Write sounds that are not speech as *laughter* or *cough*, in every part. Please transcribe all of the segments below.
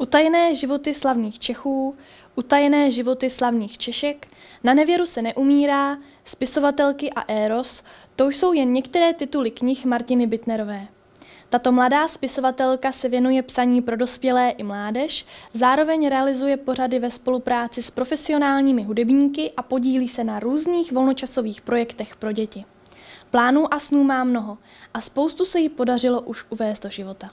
Utajené životy slavných Čechů, utajené životy slavných Češek, na nevěru se neumírá, spisovatelky a Eros, to jsou jen některé tituly knih Martiny Bitnerové. Tato mladá spisovatelka se věnuje psaní pro dospělé i mládež, zároveň realizuje pořady ve spolupráci s profesionálními hudebníky a podílí se na různých volnočasových projektech pro děti. Plánů a snů má mnoho a spoustu se jí podařilo už uvést do života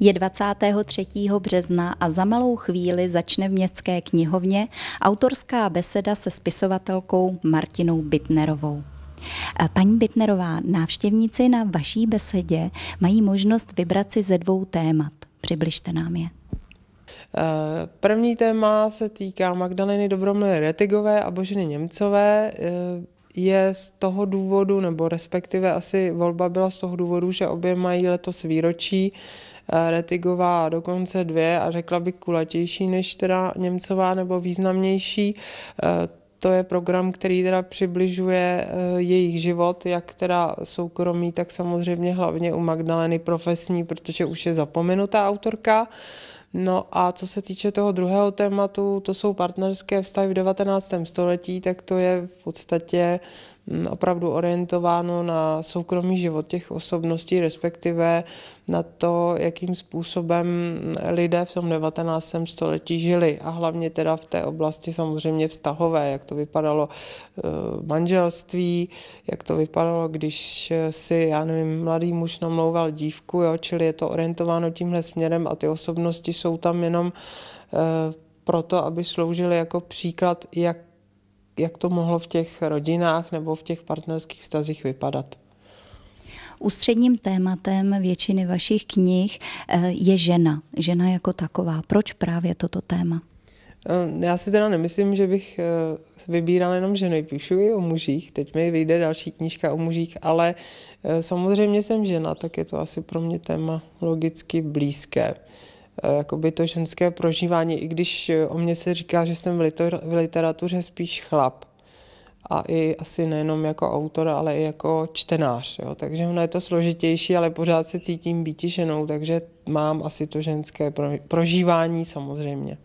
je 23. března a za malou chvíli začne v městské knihovně autorská beseda se spisovatelkou Martinou Bitnerovou. Eh, paní Bitnerová, návštěvníci na vaší besedě mají možnost vybrat si ze dvou témat. Přibližte nám je. Eh, první téma se týká Magdaleny Dobromily Retigové a Boženy Němcové. Eh, je z toho důvodu, nebo respektive asi volba byla z toho důvodu, že obě mají letos výročí, eh, Retigová dokonce dvě a řekla bych kulatější než teda Němcová nebo významnější. Eh, to je program, který teda přibližuje eh, jejich život, jak teda soukromý, tak samozřejmě hlavně u Magdaleny profesní, protože už je zapomenutá autorka. No a co se týče toho druhého tématu, to jsou partnerské vztahy v 19. století, tak to je v podstatě opravdu orientováno na soukromý život těch osobností, respektive na to, jakým způsobem lidé v tom 19. století žili a hlavně teda v té oblasti samozřejmě vztahové, jak to vypadalo eh, manželství, jak to vypadalo, když si, já nevím, mladý muž namlouval dívku, jo, čili je to orientováno tímhle směrem a ty osobnosti jsou tam jenom eh, proto, aby sloužily jako příklad, jak jak to mohlo v těch rodinách nebo v těch partnerských vztazích vypadat. Ústředním tématem většiny vašich knih eh, je žena, žena jako taková. Proč právě toto téma? Ehm, já si teda nemyslím, že bych eh, vybírala jenom ženy, píšu i o mužích, teď mi vyjde další knížka o mužích, ale eh, samozřejmě jsem žena, tak je to asi pro mě téma logicky blízké. Eh, jakoby to ženské prožívání, i když eh, o mě se říká, že jsem v literatuře spíš chlap. A i asi nejenom jako autor, ale i jako čtenář. Jo. Takže ono je to složitější, ale pořád se cítím být ženou, takže mám asi to ženské prožívání samozřejmě.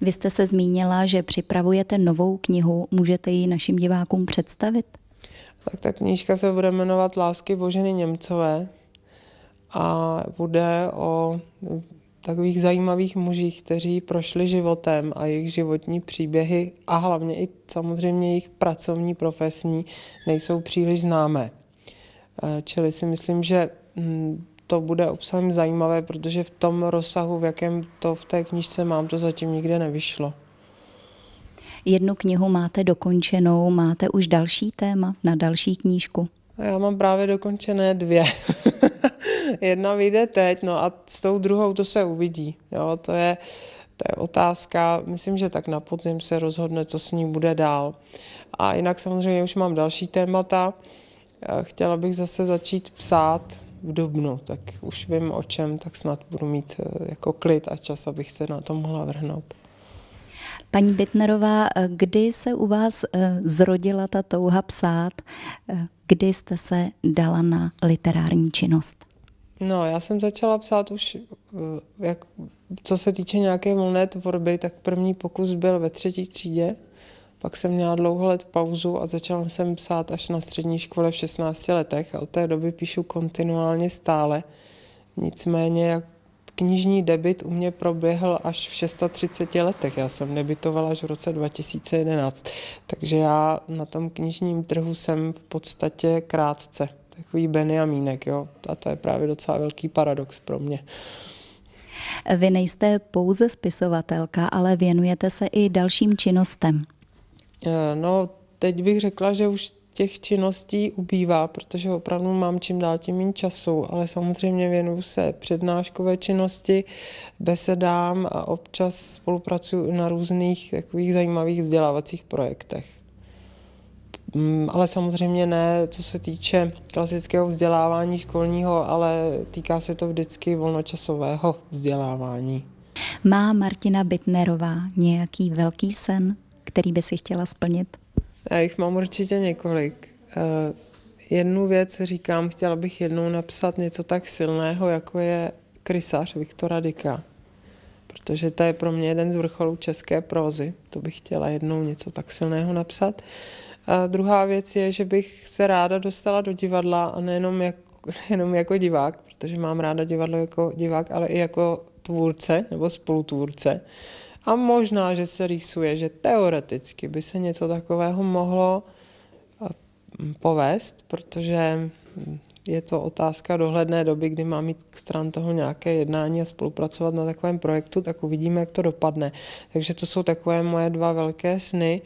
Vy jste se zmínila, že připravujete novou knihu. Můžete ji našim divákům představit? Tak ta knížka se bude jmenovat Lásky Boženy Němcové a bude o takových zajímavých mužích, kteří prošli životem a jejich životní příběhy a hlavně i samozřejmě jejich pracovní, profesní nejsou příliš známé. Eh, čili si myslím, že hm, to bude obsahem zajímavé, protože v tom rozsahu, v jakém to v té knižce mám, to zatím nikde nevyšlo. Jednu knihu máte dokončenou, máte už další téma na další knížku? Já mám právě dokončené dvě. *laughs* Jedna vyjde teď, no a s tou druhou to se uvidí. Jo, to je, to je otázka, myslím, že tak na podzim se rozhodne, co s ní bude dál. A jinak samozřejmě už mám další témata. Eh, chtěla bych zase začít psát v dubnu, tak už vím o čem, tak snad budu mít eh, jako klid a čas, abych se na to mohla vrhnout. Paní Bitnerová, eh, kdy se u vás zrodila ta touha psát? Kdy jste se dala na literární činnost? No, já jsem začala psát už, eh, jak, co se týče nějaké volné tvorby, tak první pokus byl ve třetí třídě, pak jsem měla dlouho let pauzu a začala jsem psát až na střední škole v 16 letech a od té doby píšu kontinuálně stále. Nicméně jak knižní debit u mě proběhl až v 630 letech. Já jsem debitovala až v roce 2011, takže já na tom knižním trhu jsem v podstatě krátce takový Benjamínek, jo. A to je právě docela velký paradox pro mě. Vy nejste pouze spisovatelka, ale věnujete se i dalším činnostem. Eh, no, teď bych řekla, že už těch činností ubývá, protože opravdu mám čím dál tím méně času, ale samozřejmě věnuju se přednáškové činnosti, besedám a občas spolupracuji na různých takových zajímavých vzdělávacích projektech. Mm, ale samozřejmě ne, co se týče klasického vzdělávání školního, ale týká se to vždycky volnočasového vzdělávání. Má Martina Bitnerová nějaký velký sen, který by si chtěla splnit? Já jich mám určitě několik. Eh, jednu věc říkám, chtěla bych jednou napsat něco tak silného, jako je krysař Viktora Dika. Protože to je pro mě jeden z vrcholů české prozy. To bych chtěla jednou něco tak silného napsat. Uh, a druhá věc je, že bych se ráda dostala do divadla a nejenom jak, *laughs* jenom jako divák, protože mám ráda divadlo jako divák, ale i jako tvůrce nebo spolutvůrce. A možná, že se rýsuje, že teoreticky by se něco takového mohlo povést, protože je to otázka dohledné doby, kdy má mít stran toho nějaké jednání a spolupracovat na takovém projektu, tak uvidíme, jak to dopadne. Takže to jsou takové moje dva velké sny.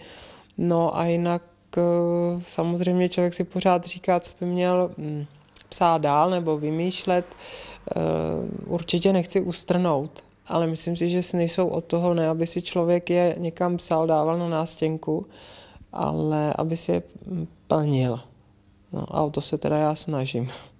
No a jinak Eh, samozřejmě člověk si pořád říká, co by měl hm, psát dál nebo vymýšlet. Eh, určitě nechci ustrnout, ale myslím si, že sny jsou od toho ne, aby si člověk je někam psal, dával na nástěnku, ale aby si je hm, plnil. No a o to se teda já snažím.